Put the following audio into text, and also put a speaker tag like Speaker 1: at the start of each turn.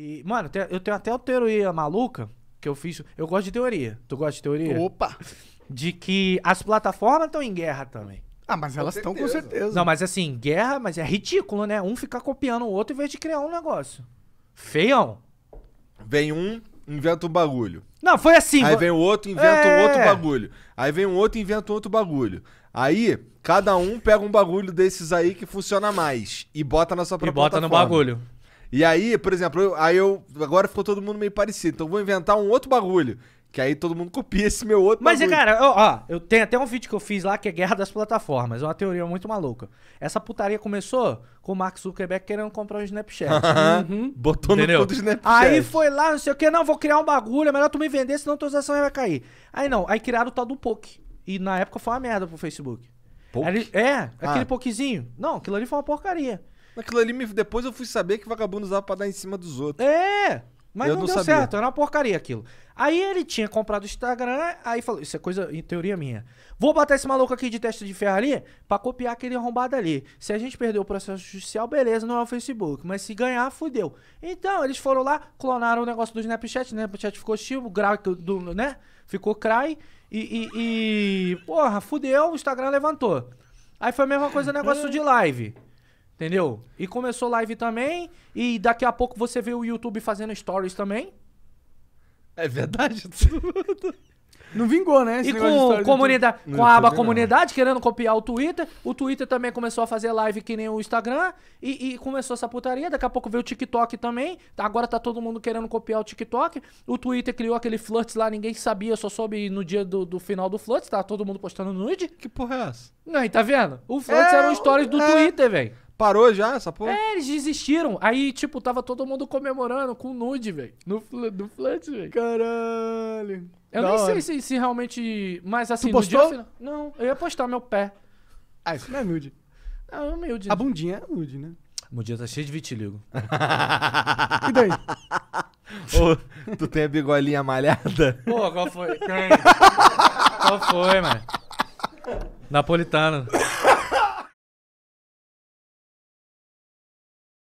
Speaker 1: E, mano, eu tenho até a teoria maluca que eu fiz. Eu gosto de teoria. Tu gosta de teoria? Opa! De que as plataformas estão em guerra também. Ah, mas elas estão com certeza. Não, mas assim, guerra, mas é ridículo, né? Um ficar copiando o outro em vez de criar um negócio. Feião. Vem um, inventa um bagulho. Não, foi assim. Aí vem o outro, inventa é... um outro é. bagulho. Aí vem um outro, inventa um outro bagulho. Aí, cada um pega um bagulho desses aí que funciona mais e bota na sua própria E bota plataforma. no bagulho. E aí, por exemplo, eu, aí eu. Agora ficou todo mundo meio parecido. Então vou inventar um outro bagulho. Que aí todo mundo copia esse meu outro Mas, é, bagulho. cara, ó, ó, eu tenho até um vídeo que eu fiz lá que é Guerra das Plataformas. É uma teoria muito maluca. Essa putaria começou com o Mark Zuckerberg querendo comprar o Snapchat. uhum. Botou Entendeu? no cu do Snapchat. Aí foi lá, não sei o que, não, vou criar um bagulho, é melhor tu me vender, senão tua situação vai cair. Aí não, aí criaram o tal do Poke. E na época foi uma merda pro Facebook. Poke? Era, é, ah. aquele ah. Pokezinho. Não, aquilo ali foi uma porcaria. Aquilo ali, depois eu fui saber que vagabundo usava pra dar em cima dos outros. É! Mas eu não, não deu sabia. certo, era uma porcaria aquilo. Aí ele tinha comprado o Instagram, né? aí falou, isso é coisa, em teoria minha. Vou botar esse maluco aqui de teste de Ferrari pra copiar aquele arrombado ali. Se a gente perder o processo judicial, beleza, não é o Facebook. Mas se ganhar, fudeu. Então, eles foram lá, clonaram o negócio do Snapchat, né? O Snapchat ficou chivo, do, né? Ficou cry. E, e, e, porra, fudeu, o Instagram levantou. Aí foi a mesma coisa o negócio de live. Entendeu? E começou live também. E daqui a pouco você vê o YouTube fazendo stories também. É verdade Não vingou, né? Esse e com, comunidade, com a aba comunidade, querendo copiar o Twitter. O Twitter também começou a fazer live que nem o Instagram. E, e, começou essa putaria. Daqui a pouco veio o TikTok também. Agora tá todo mundo querendo copiar o TikTok. O Twitter criou aquele flirts lá, ninguém sabia. Só soube no dia do, do final do flirts. Tá todo mundo postando nude. Que porra é essa? Não, e tá vendo? O flirts é, era um stories do é... Twitter, velho. Parou já essa porra? É, eles desistiram. Aí, tipo, tava todo mundo comemorando com nude, velho. No, no flat, velho. Caralho. Eu da nem hora. sei se, se realmente. Mas assim, tu postou? no dia final. Não, eu ia postar meu pé. Ah, isso não é nude. Não, é humilde. A né? bundinha é nude, né? A bundinha tá cheia de vitiligo. e daí? Ô, tu tem a bigolinha malhada? Pô, qual foi? Quem?
Speaker 2: qual foi,
Speaker 1: mano? Napolitano.